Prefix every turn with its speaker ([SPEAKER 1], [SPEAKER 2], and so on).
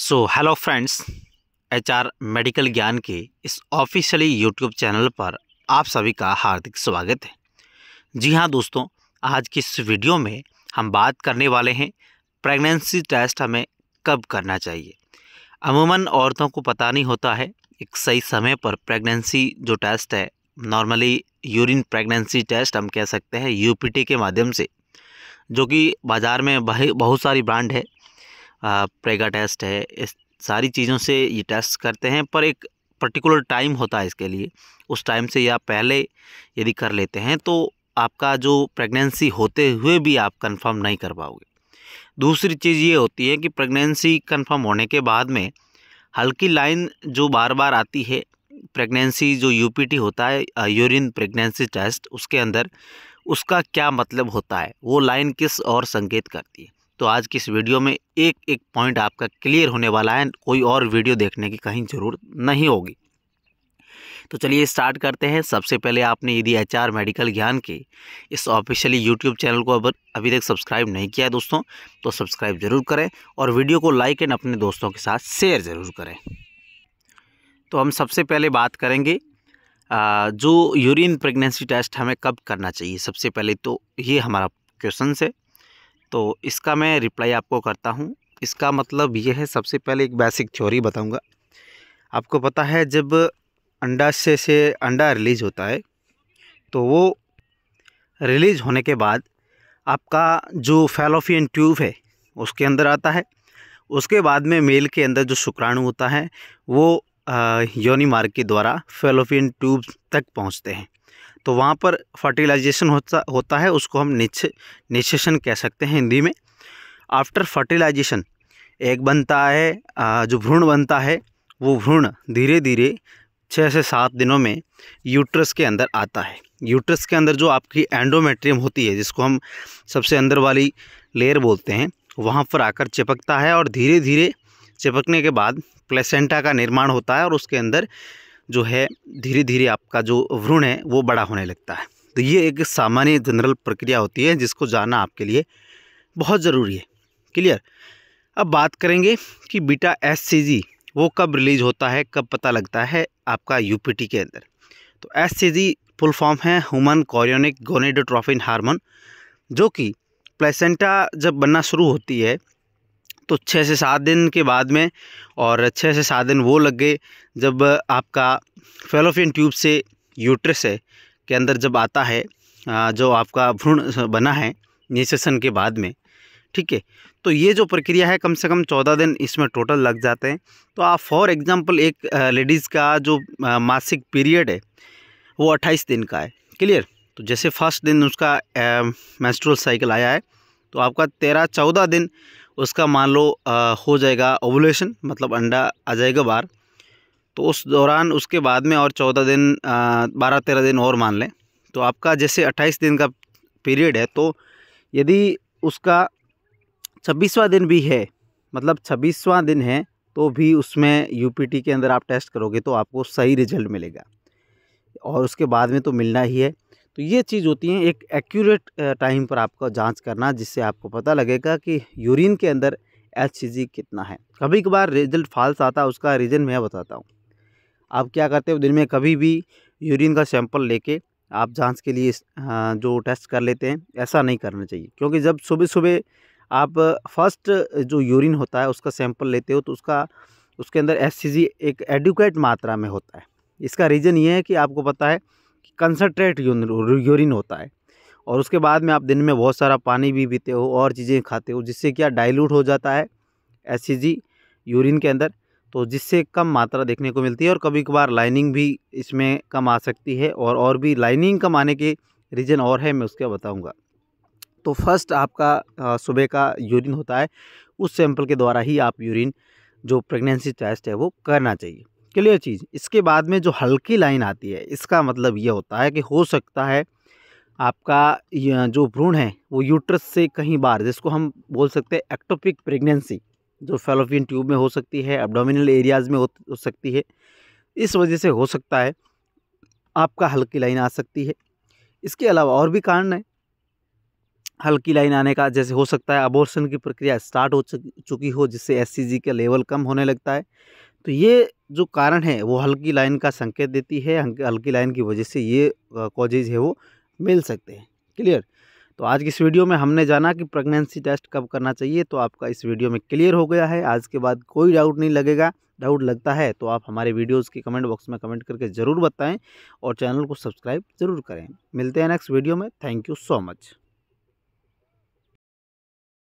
[SPEAKER 1] सो hello friends HR medical Gyan के इस officially YouTube channel पर आप सभी का हार्दिक स्वागत है जी हाँ दोस्तों आज की इस वीडियो में हम बात करने वाले हैं प्रेगनेंसी टेस्ट हमें कब करना चाहिए अमूमन औरतों को पता नहीं होता है एक सही समय पर प्रेगनेंसी जो टेस्ट है नॉर्मली यूरिन प्रेगनेंसी टेस्ट हम कह सकते हैं यूपीटी के माध्यम से जो कि बाज़ार में बहुत सारी ब्रांड है प्रेगा टेस्ट है इस सारी चीज़ों से ये टेस्ट करते हैं पर एक पर्टिकुलर टाइम होता है इसके लिए उस टाइम से या पहले यदि कर लेते हैं तो आपका जो प्रेगनेंसी होते हुए भी आप कंफर्म नहीं कर पाओगे दूसरी चीज़ ये होती है कि प्रेगनेंसी कंफर्म होने के बाद में हल्की लाइन जो बार बार आती है प्रेगनेंसी जो यूपीटी होता है यूरिन प्रेगनेंसी टेस्ट उसके अंदर उसका क्या मतलब होता है वो लाइन किस और संकेत करती है तो आज की इस वीडियो में एक एक पॉइंट आपका क्लियर होने वाला है कोई और वीडियो देखने की कहीं ज़रूरत नहीं होगी तो चलिए स्टार्ट करते हैं सबसे पहले आपने यदि एच आर मेडिकल ज्ञान के इस ऑफिशियली यूट्यूब चैनल को अब अभी तक सब्सक्राइब नहीं किया है दोस्तों तो सब्सक्राइब ज़रूर करें और वीडियो को लाइक एंड अपने दोस्तों के साथ शेयर ज़रूर करें तो हम सबसे पहले बात करेंगे जो यूरिन प्रेगनेंसी टेस्ट हमें कब करना चाहिए सबसे पहले तो ये हमारा क्वेश्चन है तो इसका मैं रिप्लाई आपको करता हूँ इसका मतलब ये है सबसे पहले एक बेसिक थ्योरी बताऊँगा आपको पता है जब अंडा से से अंडा रिलीज़ होता है तो वो रिलीज़ होने के बाद आपका जो फैलोफियन ट्यूब है उसके अंदर आता है उसके बाद में मेल के अंदर जो शुक्राणु होता है वो योनि मार्ग के द्वारा फेलोफियन ट्यूब तक पहुंचते हैं तो वहाँ पर फर्टिलाइजेशन होता होता है उसको हम निच निचेशन कह सकते हैं हिंदी में आफ्टर फर्टिलाइजेशन एक बनता है जो भ्रूण बनता है वो भ्रूण धीरे धीरे छः से सात दिनों में यूट्रस के अंदर आता है यूट्रस के अंदर जो आपकी एंडोमेट्रियम होती है जिसको हम सबसे अंदर वाली लेयर बोलते हैं वहाँ पर आकर चिपकता है और धीरे धीरे चिपकने के बाद प्लेसेंटा का निर्माण होता है और उसके अंदर जो है धीरे धीरे आपका जो भ्रूण है वो बड़ा होने लगता है तो ये एक सामान्य जनरल प्रक्रिया होती है जिसको जानना आपके लिए बहुत ज़रूरी है क्लियर अब बात करेंगे कि बीटा एस वो कब रिलीज़ होता है कब पता लगता है आपका यूपीटी के अंदर तो एस फुल फॉर्म है ह्यूमन कॉरियोनिक गोनेडोट्रॉफिन हार्मोन जो कि प्लेसेंटा जब बनना शुरू होती है तो छः से सात दिन के बाद में और छः से सात दिन वो लग गए जब आपका फेलोफिन ट्यूब से यूट्रस है के अंदर जब आता है जो आपका भ्रूण बना है निशेषण के बाद में ठीक है तो ये जो प्रक्रिया है कम से कम चौदह दिन इसमें टोटल लग जाते हैं तो आप फॉर एग्ज़ाम्पल एक लेडीज़ का जो मासिक पीरियड है वो अट्ठाईस दिन का है क्लियर तो जैसे फर्स्ट दिन उसका मेस्ट्रोल साइकिल आया है तो आपका तेरह चौदह दिन उसका मान लो आ, हो जाएगा ओवुलेशन मतलब अंडा आ जाएगा बाहर तो उस दौरान उसके बाद में और चौदह दिन बारह तेरह दिन और मान लें तो आपका जैसे अट्ठाईस दिन का पीरियड है तो यदि उसका छब्बीसवा दिन भी है मतलब छब्बीसवा दिन है तो भी उसमें यूपीटी के अंदर आप टेस्ट करोगे तो आपको सही रिजल्ट मिलेगा और उसके बाद में तो मिलना ही है तो ये चीज़ होती है एक एक्यूरेट टाइम पर आपको जांच करना जिससे आपको पता लगेगा कि यूरिन के अंदर एच कितना है कभी कभार रिजल्ट फाल्स आता है उसका रीज़न मैं बताता हूँ आप क्या करते हो दिन में कभी भी यूरिन का सैंपल लेके आप जांच के लिए जो टेस्ट कर लेते हैं ऐसा नहीं करना चाहिए क्योंकि जब सुबह सुबह आप फर्स्ट जो यूरिन होता है उसका सैंपल लेते हो तो उसका उसके अंदर एच एक एडुकेट मात्रा में होता है इसका रीज़न ये है कि आपको पता है कंसनट्रेट यूरिन होता है और उसके बाद में आप दिन में बहुत सारा पानी भी पीते हो और चीज़ें खाते हो जिससे क्या डाइल्यूट हो जाता है एस यूरिन के अंदर तो जिससे कम मात्रा देखने को मिलती है और कभी कभार लाइनिंग भी इसमें कम आ सकती है और और भी लाइनिंग कम आने के रीज़न और है मैं उसके बताऊंगा तो फर्स्ट आपका सुबह का यूरिन होता है उस सैंपल के द्वारा ही आप यूरिन जो प्रेगनेंसी टेस्ट है वो करना चाहिए क्लियर चीज़ इसके बाद में जो हल्की लाइन आती है इसका मतलब ये होता है कि हो सकता है आपका जो भ्रूण है वो यूट्रस से कहीं बाहर जिसको हम बोल सकते हैं एक्टोपिक प्रेगनेंसी जो फेलोपियन ट्यूब में हो सकती है एबडोमिनल एरियाज़ में हो, सकती है इस वजह से हो सकता है आपका हल्की लाइन आ सकती है इसके अलावा और भी कारण है हल्की लाइन आने का जैसे हो सकता है अबोर्सन की प्रक्रिया स्टार्ट हो चुकी हो जिससे एस का लेवल कम होने लगता है तो ये जो कारण है वो हल्की लाइन का संकेत देती है हल्की लाइन की वजह से ये कॉजेज है वो मिल सकते हैं क्लियर तो आज की इस वीडियो में हमने जाना कि प्रेगनेंसी टेस्ट कब करना चाहिए तो आपका इस वीडियो में क्लियर हो गया है आज के बाद कोई डाउट नहीं लगेगा डाउट लगता है तो आप हमारे वीडियोस के कमेंट बॉक्स में कमेंट करके ज़रूर बताएं और चैनल को सब्सक्राइब ज़रूर करें मिलते हैं नेक्स्ट वीडियो में थैंक यू सो मच